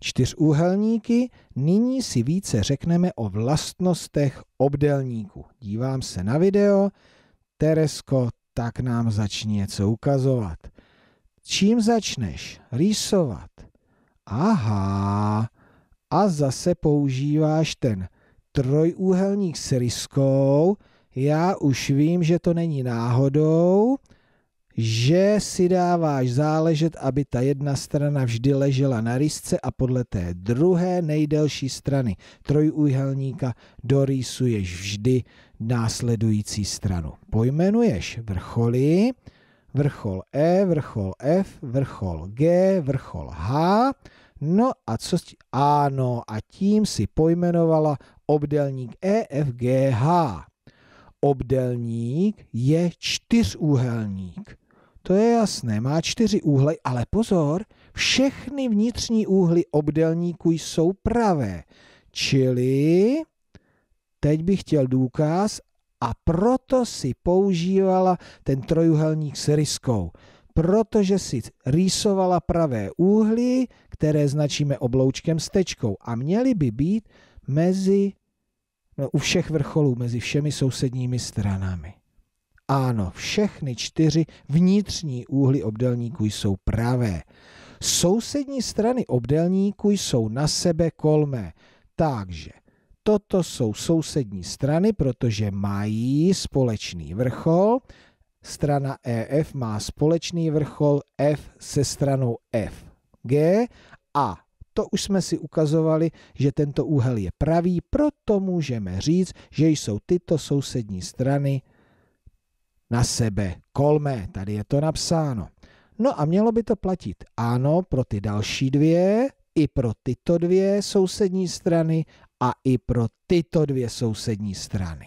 čtyřúhelníky, nyní si více řekneme o vlastnostech obdelníku. Dívám se na video, Teresko, tak nám začni něco ukazovat. Čím začneš? Rýsovat. Aha, a zase používáš ten trojúhelník s ryskou. Já už vím, že to není náhodou, že si dáváš záležet, aby ta jedna strana vždy ležela na rysce a podle té druhé nejdelší strany trojúhelníka dorýsuješ vždy následující stranu. Pojmenuješ vrcholy, vrchol E, vrchol F, vrchol G, vrchol H, no a co ti? Ano, a tím si pojmenovala obdelník E, F, G, H obdelník je čtyřúhelník to je jasné, má čtyři úhly, ale pozor, všechny vnitřní úhly obdelníku jsou pravé. Čili teď bych chtěl důkaz a proto si používala ten trojuhelník s ryskou. Protože si rýsovala pravé úhly, které značíme obloučkem s tečkou a měly by být mezi, no, u všech vrcholů, mezi všemi sousedními stranami. Ano, všechny čtyři vnitřní úhly obdelníku jsou pravé. Sousední strany obdelníku jsou na sebe kolmé, takže toto jsou sousední strany, protože mají společný vrchol. Strana EF má společný vrchol F se stranou FG a to už jsme si ukazovali, že tento úhel je pravý, proto můžeme říct, že jsou tyto sousední strany na sebe. Kolme, tady je to napsáno. No a mělo by to platit ano pro ty další dvě, i pro tyto dvě sousední strany a i pro tyto dvě sousední strany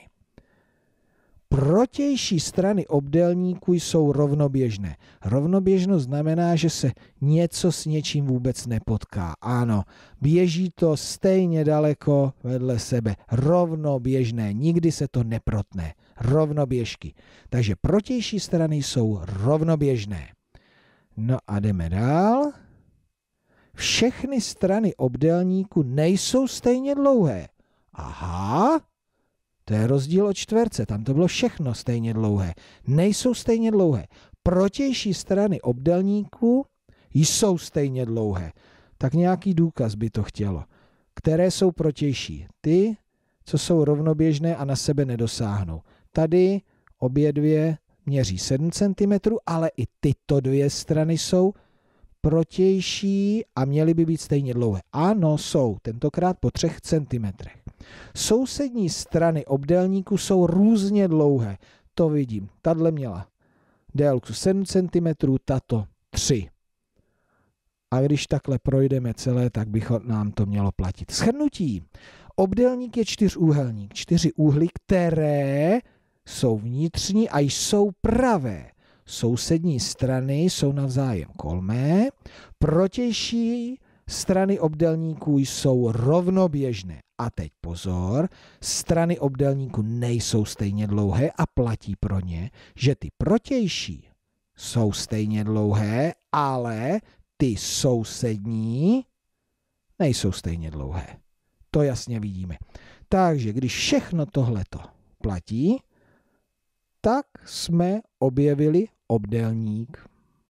protější strany obdélníku jsou rovnoběžné. Rovnoběžnost znamená, že se něco s něčím vůbec nepotká. Ano, běží to stejně daleko vedle sebe. Rovnoběžné, nikdy se to neprotne. Rovnoběžky. Takže protější strany jsou rovnoběžné. No a jdeme dál. Všechny strany obdélníku nejsou stejně dlouhé. Aha, to je rozdíl od čtverce, tam to bylo všechno stejně dlouhé. Nejsou stejně dlouhé. Protější strany obdelníku jsou stejně dlouhé. Tak nějaký důkaz by to chtělo. Které jsou protější? Ty, co jsou rovnoběžné a na sebe nedosáhnou. Tady obě dvě měří 7 cm, ale i tyto dvě strany jsou protější a měly by být stejně dlouhé. Ano, jsou, tentokrát po 3 cm. Sousední strany obdélníku jsou různě dlouhé. To vidím. Tadle měla délku 7 cm, tato 3. A když takhle projdeme celé, tak bych nám to mělo platit. Schrnutí. Obdélník je čtyřúhelník. Čtyři úhly, které jsou vnitřní a jsou pravé. Sousední strany jsou navzájem kolmé, protější strany obdelníků jsou rovnoběžné. A teď pozor, strany obdelníků nejsou stejně dlouhé a platí pro ně, že ty protější jsou stejně dlouhé, ale ty sousední nejsou stejně dlouhé. To jasně vidíme. Takže když všechno tohleto platí, tak jsme objevili obdelník.